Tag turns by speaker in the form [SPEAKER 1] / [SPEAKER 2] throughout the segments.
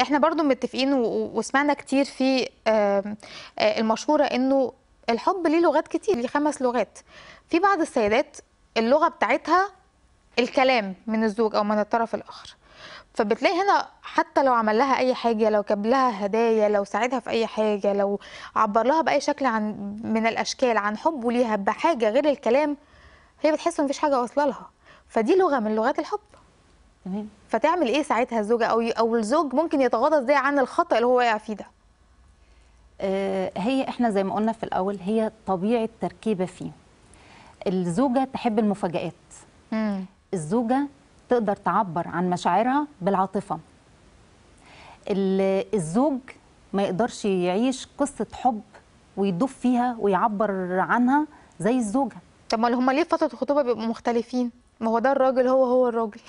[SPEAKER 1] احنا برضو متفقين وسمعنا كتير في آه، المشهوره انه الحب ليه لغات كتير ليه خمس لغات في بعض السيدات اللغه بتاعتها الكلام من الزوج او من الطرف الاخر فبتلاقي هنا حتى لو عمل لها اي حاجه لو جاب لها هدايا لو ساعدها في اي حاجه لو عبر لها باي شكل عن من الاشكال عن حبه ليها بحاجه غير الكلام هي بتحس ان مفيش حاجه واصله لها فدي لغه من لغات الحب فتعمل ايه ساعتها الزوجه او او الزوج ممكن يتغاضى ازاي عن الخطا اللي هو واقع فيه ده
[SPEAKER 2] آه، هي احنا زي ما قلنا في الاول هي طبيعه تركيبه فيه الزوجه تحب المفاجات الزوجه تقدر تعبر عن مشاعرها بالعاطفه الزوج ما يقدرش يعيش قصه حب ويدوب فيها ويعبر عنها زي الزوجه طب ما هم ليه فتره الخطوبه بيبقوا مختلفين ما هو ده الراجل هو هو الراجل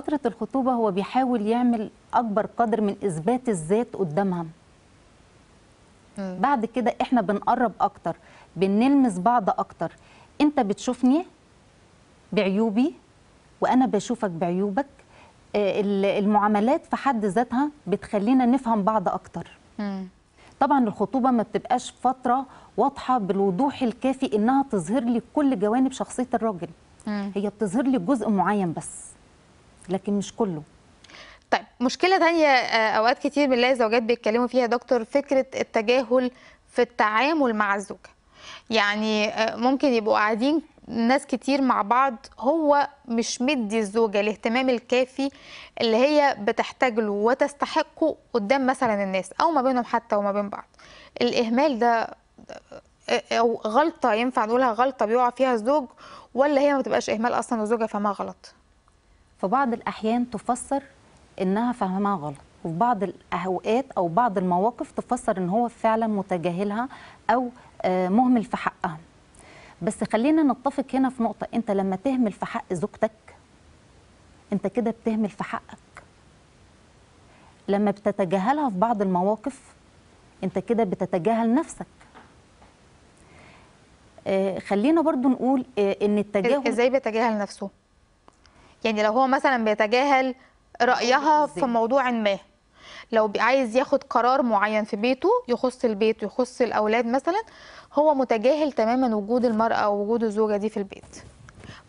[SPEAKER 2] فترة الخطوبة هو بيحاول يعمل أكبر قدر من إثبات الذات قدامها بعد كده إحنا بنقرب أكتر بنلمس بعض أكتر أنت بتشوفني بعيوبي وأنا بشوفك بعيوبك آه، المعاملات في حد ذاتها بتخلينا نفهم بعض أكتر طبعا الخطوبة ما بتبقاش فترة واضحة بالوضوح الكافي إنها تظهر لي كل جوانب شخصية الراجل هي بتظهر لي جزء معين بس لكن مش كله طيب مشكله تانية آه،
[SPEAKER 1] اوقات كتير بنلاقي زوجات بيتكلموا فيها دكتور فكره التجاهل في التعامل مع الزوجه يعني آه، ممكن يبقوا قاعدين ناس كتير مع بعض هو مش مدي الزوجة الاهتمام الكافي اللي هي بتحتاج له وتستحقه قدام مثلا الناس أو ما بينهم حتى وما بين بعض الإهمال ده آه، أو غلطة ينفع نقولها غلطة بيقع فيها الزوج ولا هي ما بتبقاش إهمال أصلا وزوجها
[SPEAKER 2] فما غلط في بعض الأحيان تفسر إنها فهمها غلط وفي بعض الأوقات أو بعض المواقف تفسر إن هو فعلا متجاهلها أو آه، مهمل في حقها بس خلينا نتفق هنا في نقطة أنت لما تهمل في حق زوجتك أنت كده بتهمل في حقك لما بتتجاهلها في بعض المواقف أنت كده بتتجاهل نفسك آه، خلينا برضو نقول آه، إن التجاهل إزاي بيتجاهل نفسه؟
[SPEAKER 1] يعني لو هو مثلا بيتجاهل رايها في موضوع ما لو عايز ياخد قرار معين في بيته يخص البيت يخص الاولاد مثلا هو متجاهل تماما وجود المراه او وجود الزوجه دي في البيت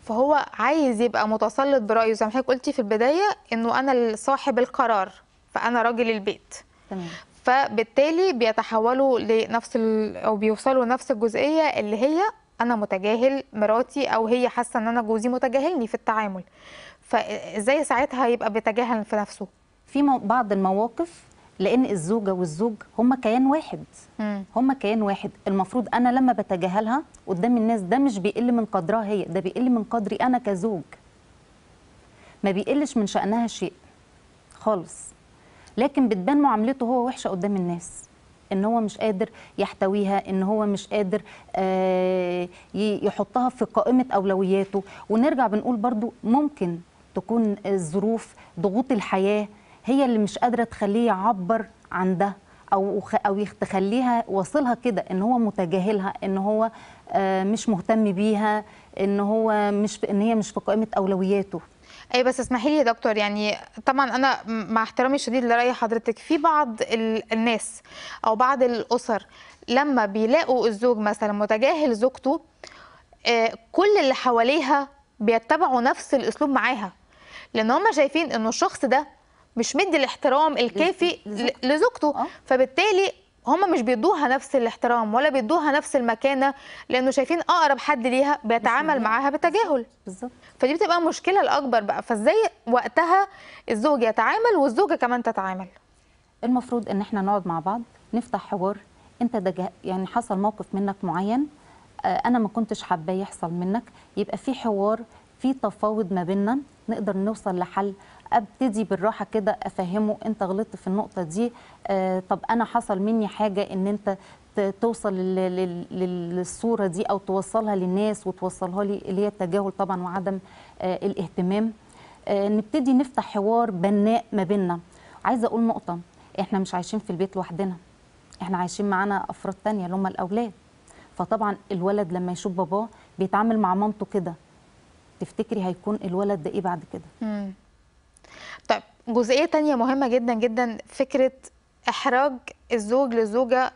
[SPEAKER 1] فهو عايز يبقى متسلط برايه زي ما حضرتك قلتي في البدايه انه انا صاحب القرار فانا راجل البيت تمام فبالتالي بيتحولوا لنفس او بيوصلوا لنفس الجزئيه اللي هي انا متجاهل مراتي او هي حاسه ان انا جوزي متجاهلني
[SPEAKER 2] في التعامل فازاي ساعتها يبقى بيتجاهل في نفسه في بعض المواقف لان الزوجه والزوج هما كيان واحد هما كيان واحد المفروض انا لما بتجاهلها قدام الناس ده مش بيقل من قدرها هي ده بيقل من قدري انا كزوج ما بيقلش من شانها شيء خالص لكن بتبان معاملته هو وحشه قدام الناس ان هو مش قادر يحتويها ان هو مش قادر آه، يحطها في قائمه اولوياته ونرجع بنقول برضو ممكن تكون الظروف ضغوط الحياه هي اللي مش قادره تخليه يعبر عن ده او او تخليها واصلها كده ان هو متجاهلها ان هو آه، مش مهتم بيها ان هو مش ان هي مش في قائمه اولوياته اي بس اسمحي لي يا دكتور يعني طبعا انا مع احترامي الشديد لراي
[SPEAKER 1] حضرتك في بعض الناس او بعض الاسر لما بيلاقوا الزوج مثلا متجاهل زوجته آه، كل اللي حواليها بيتبعوا نفس الاسلوب معاها لان هم شايفين انه الشخص ده مش مدي الاحترام الكافي لزوجته آه. فبالتالي هم مش بيدوها نفس الاحترام ولا بيدوها نفس المكانه لانه شايفين اقرب حد ليها بيتعامل معاها بتجاهل بالظبط فدي بتبقى
[SPEAKER 2] المشكله الاكبر بقى فازاي وقتها الزوج يتعامل والزوجه كمان تتعامل المفروض ان احنا نقعد مع بعض نفتح حوار انت ده يعني حصل موقف منك معين آه، انا ما كنتش حابه يحصل منك يبقى في حوار في تفاوض ما بيننا نقدر نوصل لحل ابتدي بالراحه كده افهمه انت غلطت في النقطه دي آه، طب انا حصل مني حاجه ان انت توصل للصوره دي او توصلها للناس وتوصلها لي اللي هي التجاهل طبعا وعدم آه، الاهتمام آه، نبتدي نفتح حوار بناء ما بيننا عايزه اقول نقطه احنا مش عايشين في البيت لوحدنا احنا عايشين معانا افراد تانية اللي هم الاولاد فطبعا الولد لما يشوف باباه بيتعامل مع مامته كده تفتكري هيكون الولد ده ايه بعد كده طيب جزئيه تانية مهمه جدا جدا
[SPEAKER 1] فكره احراج الزوج للزوجه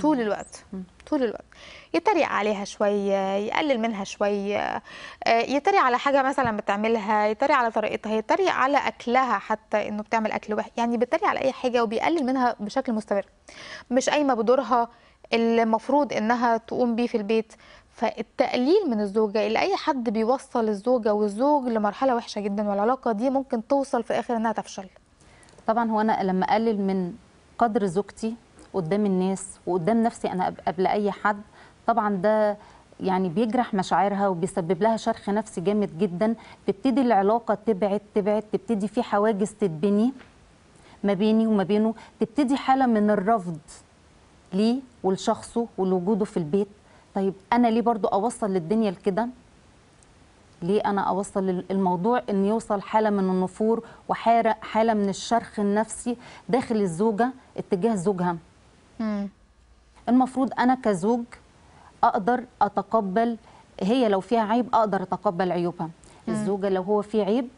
[SPEAKER 1] طول الوقت مم. طول الوقت يتريق عليها شويه يقلل منها شويه آه، يتريق على حاجه مثلا بتعملها يتريق على طريقتها يتريق على اكلها حتى انه بتعمل اكل وحش يعني بيتريق على اي حاجه وبيقلل منها بشكل مستمر مش قايمه بدورها المفروض انها تقوم بيه في البيت فالتقليل من الزوجه لاي حد بيوصل الزوجه
[SPEAKER 2] والزوج لمرحله وحشه جدا والعلاقه دي ممكن توصل في آخر انها تفشل طبعا هو انا لما اقلل من قدر زوجتي قدام الناس وقدام نفسي انا قبل اي حد طبعا ده يعني بيجرح مشاعرها وبيسبب لها شرخ نفسي جامد جدا تبتدي العلاقه تبعد تبعد تبتدي في حواجز تتبني ما بيني وما بينه تبتدي حاله من الرفض ليه ولشخصه ولوجوده في البيت طيب انا ليه برضو اوصل للدنيا لكده ليه انا اوصل الموضوع ان يوصل حاله من النفور وحاله من الشرخ النفسي داخل الزوجه اتجاه زوجها مم. المفروض انا كزوج اقدر اتقبل هي لو فيها عيب اقدر اتقبل عيوبها الزوجه لو هو فيه عيب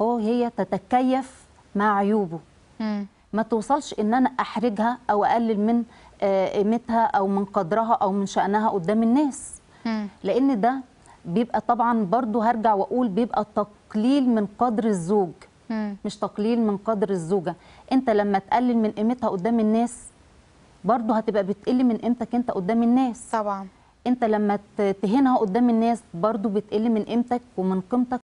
[SPEAKER 2] هو هي تتكيف مع عيوبه مم. ما توصلش ان انا احرجها او اقلل من آه، قيمتها او من قدرها او من شانها قدام الناس لان ده بيبقى طبعا برضو هرجع واقول بيبقى تقليل من قدر الزوج مش تقليل من قدر الزوجه انت لما تقلل من قيمتها قدام الناس برضو هتبقى بتقل من قيمتك انت قدام الناس طبعا انت لما تهينها قدام الناس برضو بتقل من قيمتك ومن قيمتك